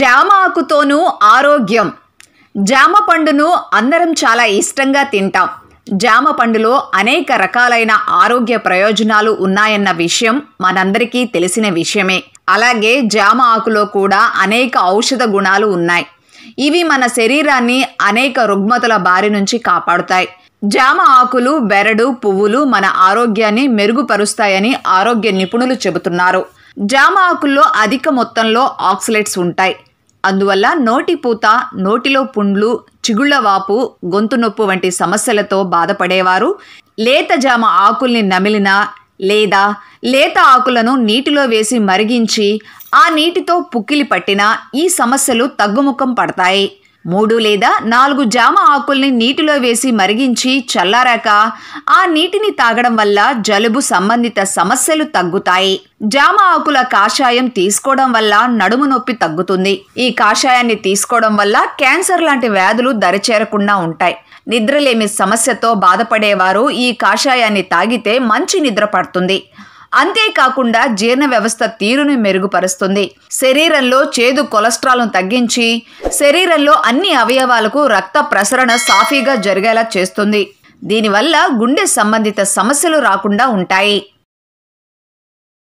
జామ ఆకుతోనూ ఆరోగ్యం జామ పండును అందరం చాలా ఇష్టంగా తింటాం జామ పండులో అనేక రకాలైన ఆరోగ్య ప్రయోజనాలు ఉన్నాయన్న విషయం మనందరికీ తెలిసిన విషయమే అలాగే జామ ఆకులో కూడా అనేక ఔషధ గుణాలు ఉన్నాయి ఇవి మన శరీరాన్ని అనేక రుగ్మతల బారి నుంచి కాపాడుతాయి జామ ఆకులు బెరడు పువ్వులు మన ఆరోగ్యాన్ని మెరుగుపరుస్తాయని ఆరోగ్య నిపుణులు చెబుతున్నారు జామ ఆకుల్లో అధిక మొత్తంలో ఆక్సలేట్స్ ఉంటాయి అందువల్ల నోటి పూత నోటిలో పుండ్లు చిగుళ్ల వాపు గొంతు నొప్పు వంటి సమస్యలతో బాధపడేవారు లేత జామ ఆకుల్ని నమిలినా లేదా లేత ఆకులను నీటిలో వేసి మరిగించి ఆ నీటితో పుక్కిలి పట్టినా ఈ సమస్యలు తగ్గుముఖం పడతాయి మూడు లేదా నాలుగు జామ ఆకుల్ని నీటిలో వేసి మరిగించి చల్లారాక ఆ నీటిని తాగడం వల్ల జలుబు సంబంధిత సమస్యలు తగ్గుతాయి జామ ఆకుల కాషాయం తీసుకోవడం వల్ల నడుము నొప్పి తగ్గుతుంది ఈ కాషాయాన్ని తీసుకోవడం వల్ల క్యాన్సర్ లాంటి వ్యాధులు దరిచేరకుండా ఉంటాయి నిద్రలేమి సమస్యతో బాధపడేవారు ఈ కాషాయాన్ని తాగితే మంచి నిద్ర పడుతుంది అంతేకాకుండా జీర్ణ వ్యవస్థ తీరును మెరుగుపరుస్తుంది శరీరంలో చేదు కొలెస్ట్రాల్ను తగ్గించి శరీరంలో అన్ని అవయవాలకు రక్త ప్రసరణ సాఫీగా జరిగేలా చేస్తుంది దీనివల్ల గుండె సంబంధిత సమస్యలు రాకుండా ఉంటాయి